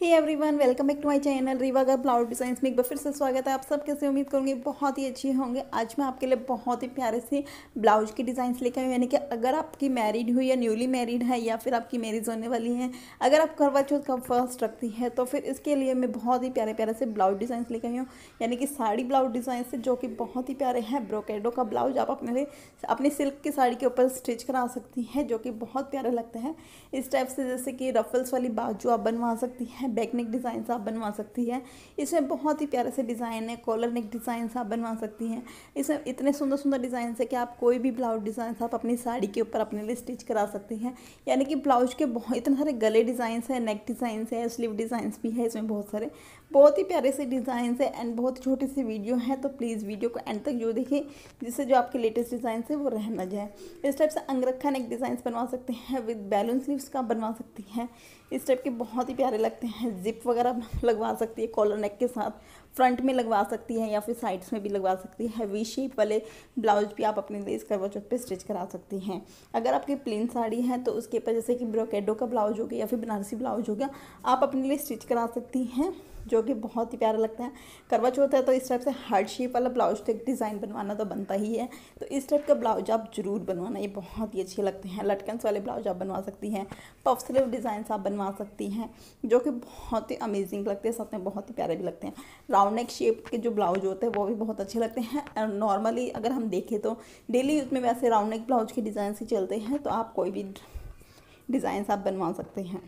hey everyone welcome back to my channel Riva का blouse design में एक बार फिर से स्वागत है आप सब कैसे उम्मीद करूँगी बहुत ही अच्छे होंगे आज मैं आपके लिए बहुत ही प्यारे से ब्लाउज के डिज़ाइंस लेकर आई यानी कि अगर आपकी मैरिड हुई या न्यूली मैरिड है या फिर आपकी मैरिज होने वाली है अगर आप करवा चौथ का फर्स्ट रखती है तो फिर इसके लिए मैं बहुत ही प्यारे प्यारे से ब्लाउज डिज़ाइंस लेकर आई हूँ यानी कि साड़ी ब्लाउज डिज़ाइंस जो कि बहुत ही प्यारे हैं ब्रोकेडो का ब्लाउज आप अपने अपनी सिल्क की साड़ी के ऊपर स्टिच करा सकती हैं जो कि बहुत प्यारा लगता है इस टाइप से जैसे कि रफल्स वाली बाजू आप बनवा सकती हैं है बैक नेक डिज़ाइंस आप बनवा सकती है इसमें बहुत ही प्यारे से डिज़ाइन है कॉलर नेक डिज़ाइन आप बनवा सकती हैं इसमें इतने सुंदर सुंदर डिजाइन है कि आप कोई भी ब्लाउज डिजाइन आप अपनी साड़ी के ऊपर अपने लिए स्टिच करा सकती हैं यानी कि ब्लाउज के बहुत इतने सारे गले डिज़ाइन है नेक डिज़ाइन है स्लीव डिज़ाइंस भी है इसमें बहुत सारे बहुत ही प्यारे से डिजाइन है एंड बहुत छोटी सी वीडियो है तो प्लीज़ वीडियो को एंड तक जो देखें जिससे जो आपके लेटेस्ट डिज़ाइन है वो रह ना जाए इस टाइप से अंगरखा नेक डिजाइन बनवा सकते हैं विद बैलून स्लीव्स का बनवा सकती हैं इस टाइप के बहुत ही प्यारे लगते हैं जिप वगैरह लगवा सकती है कॉलर नेक के साथ फ्रंट में लगवा सकती है या फिर साइड्स में भी लगवा सकती है वी शेप वाले ब्लाउज भी आप अपने लेस करवा चौथ पे स्टिच करा सकती हैं अगर आपकी प्लेन साड़ी है तो उसके ऊपर जैसे कि ब्रोकेडो का ब्लाउज हो गया या फिर बनारसी ब्लाउज हो गया आप अपने लिए स्टिच करा सकती हैं जो कि बहुत ही प्यारा लगता है करवा चौथ है तो इस टाइप से हार्ड शेप वाला ब्लाउज तो डिज़ाइन बनवाना तो बनता ही है तो इस टाइप का ब्लाउज आप ज़रूर बनवाना ये बहुत ही अच्छे लगते हैं लटकन्स वाले ब्लाउज आप बनवा सकती हैं पफ स्लीव डिज़ाइंस आप बनवा सकती हैं जो कि बहुत ही अमेजिंग लगते हैं साथ में बहुत ही प्यारे भी लगते हैं राउंड नेक शेप के जो ब्लाउज होते हैं वो भी बहुत अच्छे लगते हैं नॉर्मली अगर हम देखें तो डेली यूज़ में वैसे राउंड नेक ब्लाउज के डिज़ाइन ही चलते हैं तो आप कोई भी डिज़ाइंस आप बनवा सकते हैं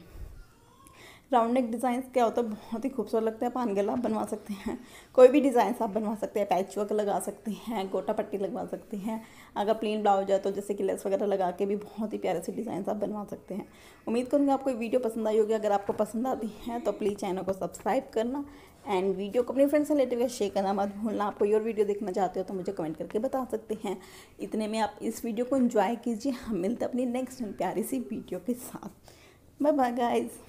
राउंड नेक डिज़ाइन क्या होता है बहुत ही खूबसूरत लगता है पान गला आप बनवा सकते हैं कोई भी डिज़ाइन आप बनवा सकते हैं पैच वर्क लगा सकते हैं गोटा पट्टी लगवा सकते हैं अगर प्लेन ब्लाउज है तो जैसे कि लेस वगैरह लगा के भी बहुत ही प्यारे से डिज़ाइन आप बनवा सकते हैं उम्मीद करूँगी आपको वीडियो पसंद आई होगी अगर आपको पसंद आती है तो प्लीज़ चैनल को सब्सक्राइब करना एंड वीडियो को अपने फ्रेंड्स रिलेटिव शेयर करना मत भूलना आपको योर वीडियो देखना चाहते हो तो मुझे कमेंट करके बता सकते हैं इतने में आप इस वीडियो को इन्जॉय कीजिए हम मिलते अपनी नेक्स्ट प्यारी सी वीडियो के साथ बाय बाय गाइज़